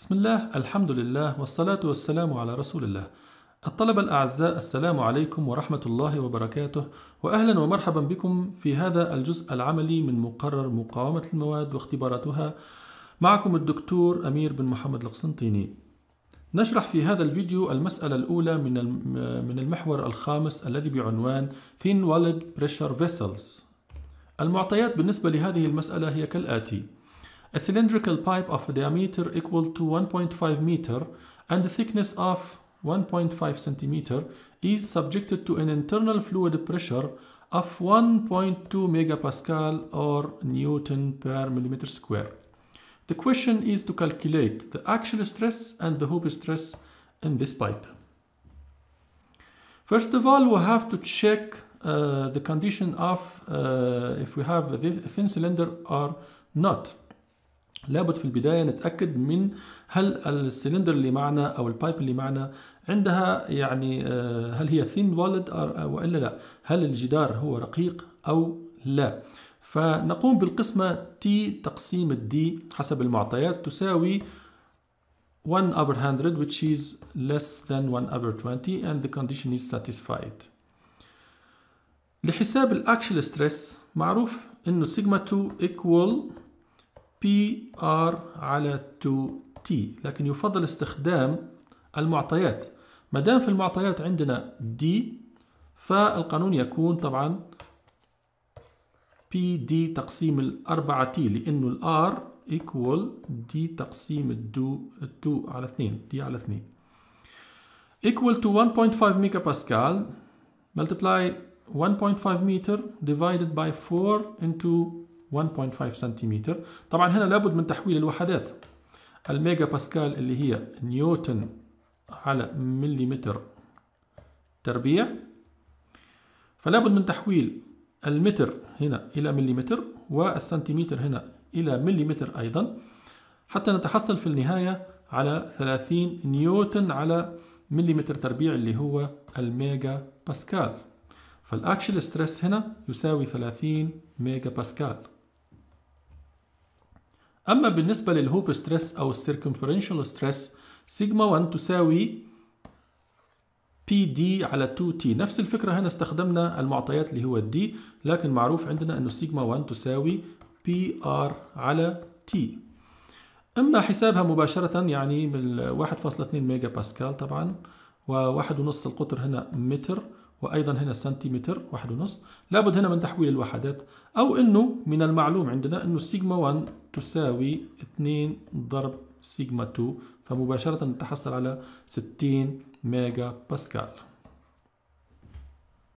بسم الله الحمد لله والصلاة والسلام على رسول الله الطلبة الأعزاء السلام عليكم ورحمة الله وبركاته وأهلا ومرحبا بكم في هذا الجزء العملي من مقرر مقاومة المواد واختباراتها معكم الدكتور أمير بن محمد القسنطيني نشرح في هذا الفيديو المسألة الأولى من من المحور الخامس الذي بعنوان Thin Walled Pressure Vessels المعطيات بالنسبة لهذه المسألة هي كالآتي a cylindrical pipe of a diameter equal to 1.5 meter and a thickness of 1.5 centimeter is subjected to an internal fluid pressure of 1.2 megapascal or newton per millimeter square. The question is to calculate the actual stress and the hoop stress in this pipe. First of all, we have to check uh, the condition of uh, if we have a thin cylinder or not. لابد في البداية نتأكد من هل السلندر اللي معنا أو البايب اللي معنا عندها يعني آه، هل هي thin والد وإلا لا هل الجدار هو رقيق أو لا فنقوم بالقسمة T تقسيم D حسب المعطيات تساوي 1 over 100 which is less than 1 over 20 and the condition is satisfied لحساب الاكشل ستريس معروف انه سيجما 2 equal PR على 2T لكن يفضل استخدام المعطيات ما دام في المعطيات عندنا D فالقانون يكون طبعا PD تقسيم 4 T لأنه الR equal D تقسيم ال 2 على 2 D على 2 equal to 1.5 ميجا باسكال multiply 1.5 meter divided by 4 into 1.5 سنتيمتر طبعا هنا لابد من تحويل الوحدات الميجا باسكال اللي هي نيوتن على مليمتر تربيع فلابد من تحويل المتر هنا إلى مليمتر والسنتيمتر هنا إلى مليمتر أيضا حتى نتحصل في النهاية على 30 نيوتن على مليمتر تربيع اللي هو الميجا باسكال فالأكشل ستريس هنا يساوي 30 ميجا باسكال أما بالنسبة للهوب ستريس أو السيركمفرنشال ستريس سيجما 1 تساوي بي دي على 2 2T نفس الفكرة هنا استخدمنا المعطيات اللي هو الدي لكن معروف عندنا أنه سيجما 1 تساوي بي على تي أما حسابها مباشرة يعني من 1.2 ميجا باسكال طبعا و1.5 القطر هنا متر وأيضا هنا سنتيمتر واحد ونص لابد هنا من تحويل الوحدات أو أنه من المعلوم عندنا أنه سيجما 1 تساوي 2 ضرب سيجما 2 فمباشرة نتحصل على 60 ميجا باسكال